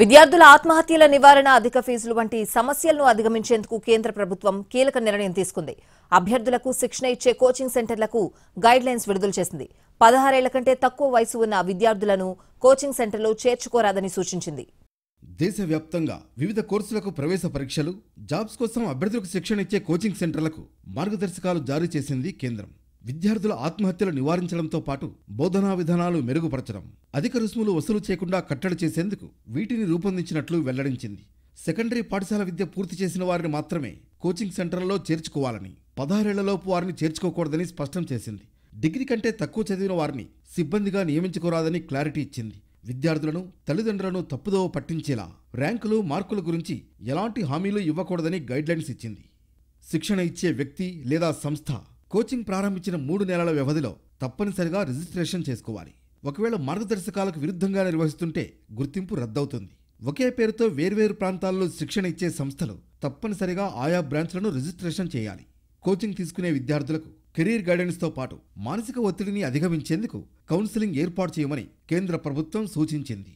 విద్యార్థుల ఆత్మహత్యల నివారణ అధిక ఫీజులు వంటి సమస్యలను అధిగమించేందుకు కేంద్ర ప్రభుత్వం కీలక నిర్ణయం తీసుకుంది అభ్యర్థులకు శిక్షణ ఇచ్చే కోచింగ్ సెంటర్లకు గైడ్ లైన్స్ విడుదల చేసింది పదహారేళ్ల కంటే తక్కువ వయసు ఉన్న విద్యార్థులను కోచింగ్ సెంటర్లో చేర్చుకోరాదని సూచించింది దేశవ్యాప్తంగా వివిధ కోర్సులకు ప్రవేశ పరీక్షలు జాబ్స్ కోసం అభ్యర్థులకు శిక్షణ ఇచ్చే కోచింగ్ సెంటర్లకు మార్గదర్శకాలు జారీ చేసింది కేంద్రం విద్యార్థుల ఆత్మహత్యలు నివారించడంతో పాటు బోధనా విధానాలు మెరుగుపరచడం అధిక రుసుములు వసూలు చేయకుండా కట్టడి చేసేందుకు వీటిని రూపొందించినట్లు వెల్లడించింది సెకండరీ పాఠశాల విద్య పూర్తి చేసిన వారిని మాత్రమే కోచింగ్ సెంటర్లలో చేర్చుకోవాలని పదహారేళ్లలోపు వారిని చేర్చుకోకూడదని స్పష్టం చేసింది డిగ్రీ కంటే తక్కువ చదివిన వారిని సిబ్బందిగా నియమించుకోరాదని క్లారిటీ ఇచ్చింది విద్యార్థులను తల్లిదండ్రులను తప్పుదోవ పట్టించేలా ర్యాంకులు మార్కుల గురించి ఎలాంటి హామీలు ఇవ్వకూడదని గైడ్లైన్స్ ఇచ్చింది శిక్షణ ఇచ్చే వ్యక్తి లేదా సంస్థ కోచింగ్ ప్రారంభించిన మూడు నెలల వ్యవధిలో తప్పనిసరిగా రిజిస్ట్రేషన్ చేసుకోవాలి ఒకవేళ మార్గదర్శకాలకు విరుద్ధంగా నిర్వహిస్తుంటే గుర్తింపు రద్దవుతుంది ఒకే పేరుతో వేర్వేరు ప్రాంతాల్లో శిక్షణ ఇచ్చే సంస్థలు తప్పనిసరిగా ఆయా బ్రాంచ్లను రిజిస్ట్రేషన్ చేయాలి కోచింగ్ తీసుకునే విద్యార్థులకు కెరీర్ గైడెన్స్తో పాటు మానసిక ఒత్తిడిని అధిగమించేందుకు కౌన్సిలింగ్ ఏర్పాటు చేయమని కేంద్ర ప్రభుత్వం సూచించింది